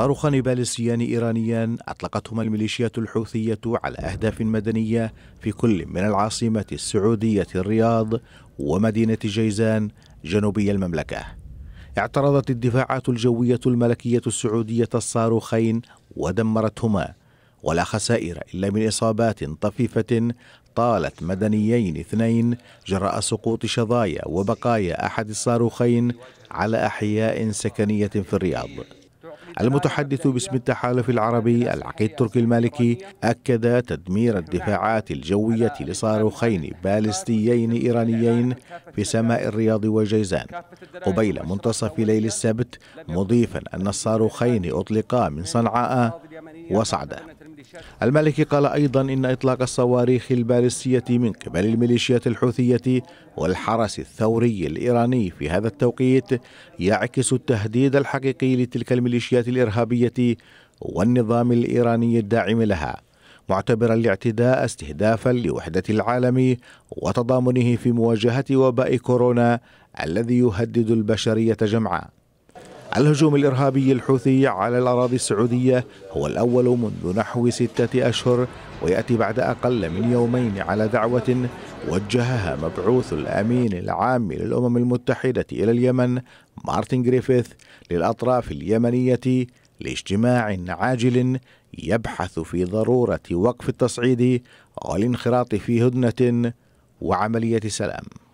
صاروخان باليستيان إيرانيان أطلقتهما الميليشيات الحوثية على أهداف مدنية في كل من العاصمة السعودية الرياض ومدينة جيزان جنوبي المملكة اعترضت الدفاعات الجوية الملكية السعودية الصاروخين ودمرتهما ولا خسائر إلا من إصابات طفيفة طالت مدنيين اثنين جراء سقوط شظايا وبقايا أحد الصاروخين على أحياء سكنية في الرياض المتحدث باسم التحالف العربي العقيد تركي المالكي أكد تدمير الدفاعات الجوية لصاروخين باليستيين إيرانيين في سماء الرياض وجيزان قبيل منتصف ليل السبت مضيفا أن الصاروخين أطلقا من صنعاء وصعدة المالكي قال أيضا إن إطلاق الصواريخ البالستية من قبل الميليشيات الحوثية والحرس الثوري الإيراني في هذا التوقيت يعكس التهديد الحقيقي لتلك الميليشيات الإرهابية والنظام الإيراني الداعم لها معتبرا الاعتداء استهدافا لوحدة العالم وتضامنه في مواجهة وباء كورونا الذي يهدد البشرية جمعاء الهجوم الإرهابي الحوثي على الأراضي السعودية هو الأول منذ نحو ستة أشهر ويأتي بعد أقل من يومين على دعوة وجهها مبعوث الأمين العام للأمم المتحدة إلى اليمن مارتن جريفيث للأطراف اليمنية لاجتماع عاجل يبحث في ضرورة وقف التصعيد والانخراط في هدنة وعملية سلام